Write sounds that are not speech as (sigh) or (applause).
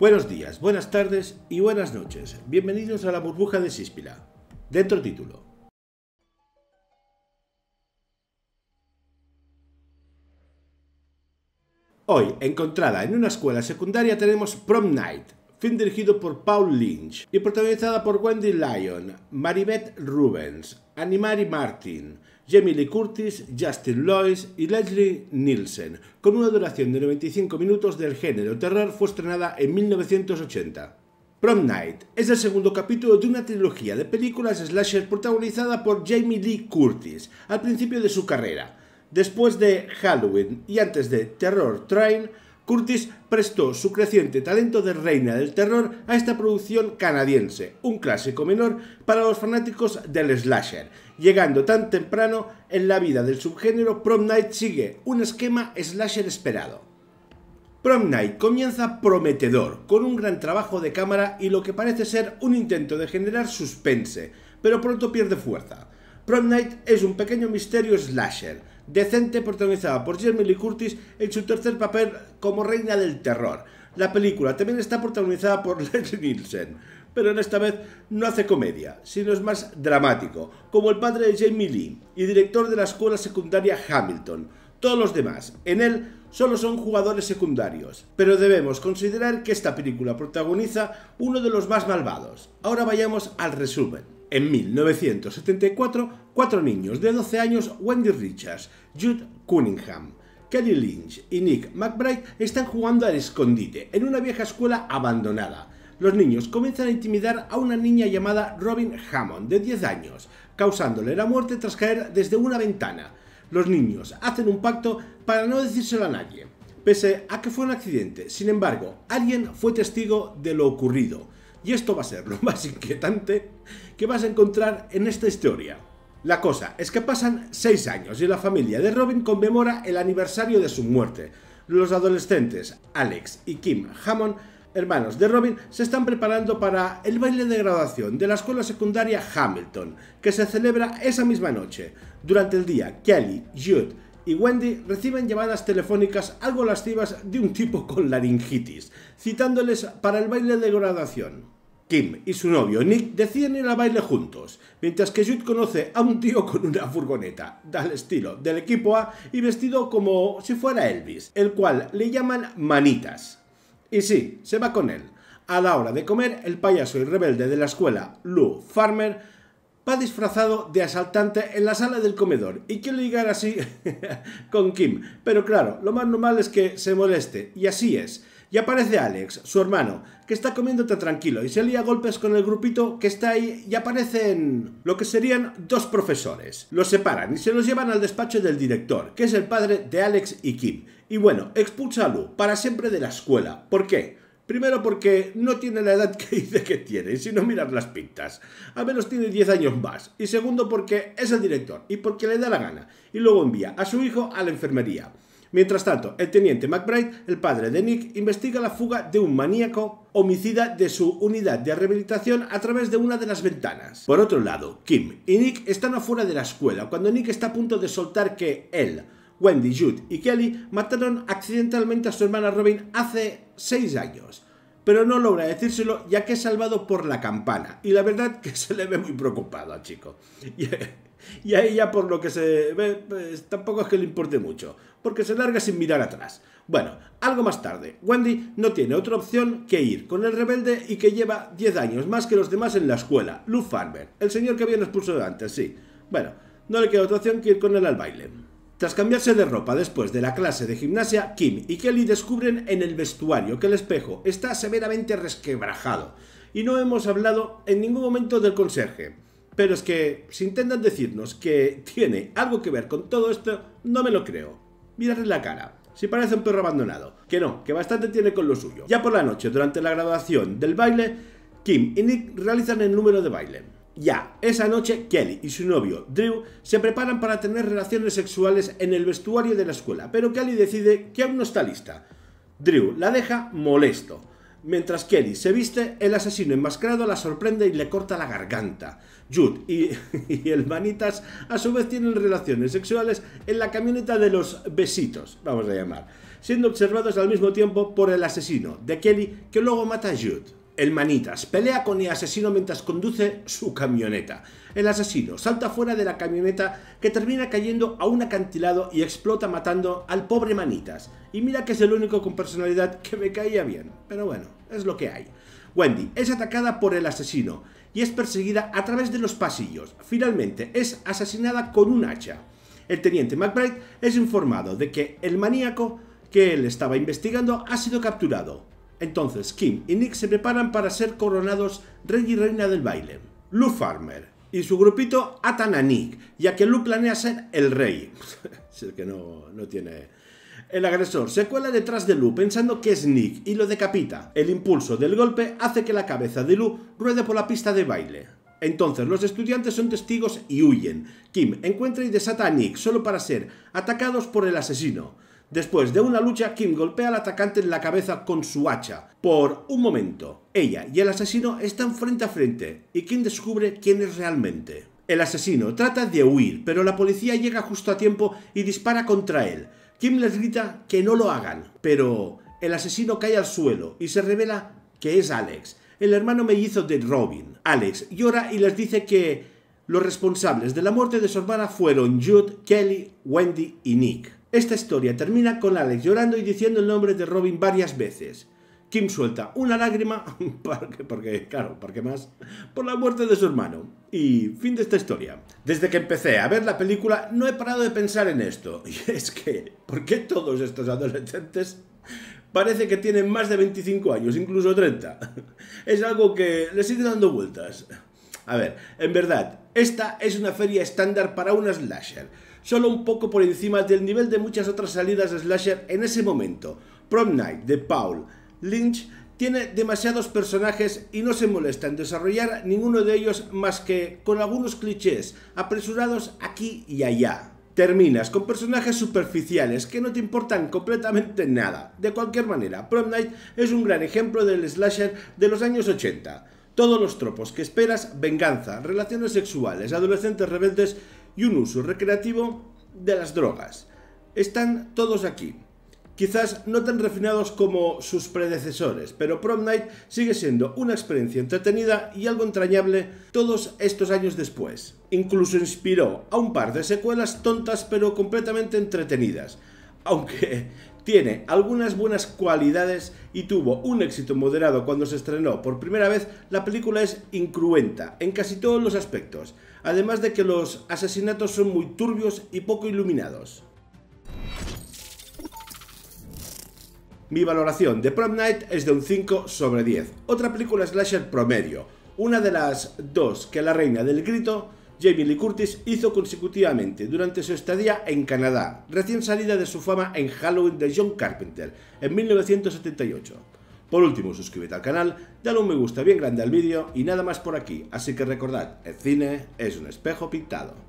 Buenos días, buenas tardes y buenas noches. Bienvenidos a la burbuja de Síspila. Dentro título. Hoy, encontrada en una escuela secundaria, tenemos Prom Night, film dirigido por Paul Lynch y protagonizada por Wendy Lyon, Maribeth Rubens, Animari Martin, Jamie Lee Curtis, Justin Lois y Leslie Nielsen, con una duración de 95 minutos del género terror, fue estrenada en 1980. Prom Night es el segundo capítulo de una trilogía de películas slasher protagonizada por Jamie Lee Curtis al principio de su carrera. Después de Halloween y antes de Terror Train, Curtis prestó su creciente talento de reina del terror a esta producción canadiense, un clásico menor para los fanáticos del slasher. Llegando tan temprano en la vida del subgénero, Prom Night sigue un esquema slasher esperado. Prom Night comienza prometedor, con un gran trabajo de cámara y lo que parece ser un intento de generar suspense, pero pronto pierde fuerza. Prom Night es un pequeño misterio slasher, decente protagonizada por Jeremy Lee Curtis en su tercer papel como reina del terror. La película también está protagonizada por (laughs) Leslie Nielsen, pero en esta vez no hace comedia, sino es más dramático, como el padre de Jamie Lee y director de la escuela secundaria Hamilton. Todos los demás, en él, solo son jugadores secundarios, pero debemos considerar que esta película protagoniza uno de los más malvados. Ahora vayamos al resumen. En 1974, cuatro niños de 12 años, Wendy Richards, Jude Cunningham, Kelly Lynch y Nick McBride, están jugando al escondite en una vieja escuela abandonada. Los niños comienzan a intimidar a una niña llamada Robin Hammond, de 10 años, causándole la muerte tras caer desde una ventana. Los niños hacen un pacto para no decírselo a nadie, pese a que fue un accidente. Sin embargo, alguien fue testigo de lo ocurrido y esto va a ser lo (laughs) más inquietante que vas a encontrar en esta historia. La cosa es que pasan seis años y la familia de Robin conmemora el aniversario de su muerte. Los adolescentes Alex y Kim Hammond, hermanos de Robin, se están preparando para el baile de graduación de la escuela secundaria Hamilton, que se celebra esa misma noche. Durante el día, Kelly, Jude, y Wendy reciben llamadas telefónicas algo lascivas de un tipo con laringitis, citándoles para el baile de graduación. Kim y su novio Nick deciden ir al baile juntos, mientras que Jude conoce a un tío con una furgoneta, del estilo del equipo A y vestido como si fuera Elvis, el cual le llaman Manitas. Y sí, se va con él. A la hora de comer, el payaso y rebelde de la escuela, Lou Farmer, va disfrazado de asaltante en la sala del comedor y quiere ligar así (laughs) con Kim. Pero claro, lo más normal es que se moleste, y así es. Y aparece Alex, su hermano, que está comiéndote tranquilo y se lía golpes con el grupito que está ahí y aparecen lo que serían dos profesores. Los separan y se los llevan al despacho del director, que es el padre de Alex y Kim. Y bueno, expulsa a Lu para siempre de la escuela. ¿Por qué? Primero porque no tiene la edad (laughs) que dice que tiene, sino mirar las pintas. Al menos tiene 10 años más. Y segundo porque es el director y porque le da la gana. Y luego envía a su hijo a la enfermería. Mientras tanto, el teniente McBride, el padre de Nick, investiga la fuga de un maníaco homicida de su unidad de rehabilitación a través de una de las ventanas. Por otro lado, Kim y Nick están afuera de la escuela cuando Nick está a punto de soltar que él Wendy, Jude y Kelly mataron accidentalmente a su hermana Robin hace 6 años, pero no logra decírselo ya que es salvado por la campana, y la verdad que se le ve muy preocupado al chico. Y a ella, por lo que se ve, pues, tampoco es que le importe mucho, porque se larga sin mirar atrás. Bueno, algo más tarde, Wendy no tiene otra opción que ir con el rebelde y que lleva 10 años más que los demás en la escuela, Lou Farmer, el señor que había expulsado antes, sí. Bueno, no le queda otra opción que ir con él al baile. Tras cambiarse de ropa después de la clase de gimnasia, Kim y Kelly descubren en el vestuario que el espejo está severamente resquebrajado. Y no hemos hablado en ningún momento del conserje. Pero es que, si intentan decirnos que tiene algo que ver con todo esto, no me lo creo. Miradle la cara. Si parece un perro abandonado. Que no, que bastante tiene con lo suyo. Ya por la noche, durante la graduación del baile, Kim y Nick realizan el número de baile. Ya, esa noche Kelly y su novio Drew se preparan para tener relaciones sexuales en el vestuario de la escuela, pero Kelly decide que aún no está lista. Drew la deja molesto. Mientras Kelly se viste, el asesino enmascarado la sorprende y le corta la garganta. Jude y, (laughs) el manitas a su vez tienen relaciones sexuales en la camioneta de los besitos, vamos a llamar, siendo observados al mismo tiempo por el asesino de Kelly que luego mata a Jude. El manitas pelea con el asesino mientras conduce su camioneta. El asesino salta fuera de la camioneta que termina cayendo a un acantilado y explota matando al pobre manitas. Y mira que es el único con personalidad que me caía bien, pero bueno, es lo que hay. Wendy es atacada por el asesino y es perseguida a través de los pasillos. Finalmente es asesinada con un hacha. El teniente McBride es informado de que el maníaco que él estaba investigando ha sido capturado entonces, Kim y Nick se preparan para ser coronados rey y reina del baile. Lou Farmer y su grupito atan a Nick, ya que Lou planea ser el rey. (laughs) que no, tiene... El agresor se cuela detrás de Lu pensando que es Nick y lo decapita. El impulso del golpe hace que la cabeza de Lou ruede por la pista de baile. Entonces los estudiantes son testigos y huyen. Kim encuentra y desata a Nick solo para ser atacados por el asesino. Después de una lucha, Kim golpea al atacante en la cabeza con su hacha. Por un momento, ella y el asesino están frente a frente y Kim descubre quién es realmente. El asesino trata de huir, pero la policía llega justo a tiempo y dispara contra él. Kim les grita que no lo hagan, pero el asesino cae al suelo y se revela que es Alex, el hermano mellizo de Robin. Alex llora y les dice que los responsables de la muerte de su hermana fueron Jude, Kelly, Wendy y Nick. Esta historia termina con Alex llorando y diciendo el nombre de Robin varias veces. Kim suelta una lágrima, (laughs) porque, porque, claro, porque más, por la muerte de su hermano. Y fin de esta historia. Desde que empecé a ver la película no he parado de pensar en esto. (laughs) Y es que, ¿por qué todos estos adolescentes parece que tienen más de 25 años, incluso 30? (laughs) Es algo que le sigue dando vueltas. A ver, en verdad, esta es una feria estándar para una slasher solo un poco por encima del nivel de muchas otras salidas de slasher en ese momento. Prom Night de Paul Lynch tiene demasiados personajes y no se molesta en desarrollar ninguno de ellos más que con algunos clichés apresurados aquí y allá. Terminas con personajes superficiales que no te importan completamente nada. De cualquier manera, Prom Night es un gran ejemplo del slasher de los años 80. Todos los tropos que esperas, venganza, relaciones sexuales, adolescentes rebeldes y un uso recreativo de las drogas. Están todos aquí. Quizás no tan refinados como sus predecesores, pero Prom Night sigue siendo una experiencia entretenida y algo entrañable todos estos años después. Incluso inspiró a un par de secuelas tontas pero completamente entretenidas, aunque tiene algunas buenas cualidades y tuvo un éxito moderado cuando se estrenó por primera vez, la película es incruenta en casi todos los aspectos, además de que los asesinatos son muy turbios y poco iluminados. Mi valoración de Prom Night es de un 5 sobre 10, otra película slasher promedio, una de las dos que la reina del grito Jamie Lee Curtis hizo consecutivamente durante su estadía en Canadá, recién salida de su fama en Halloween de John Carpenter en 1978. Por último, suscríbete al canal, dale un me gusta bien grande al vídeo y nada más por aquí, así que recordad, el cine es un espejo pintado.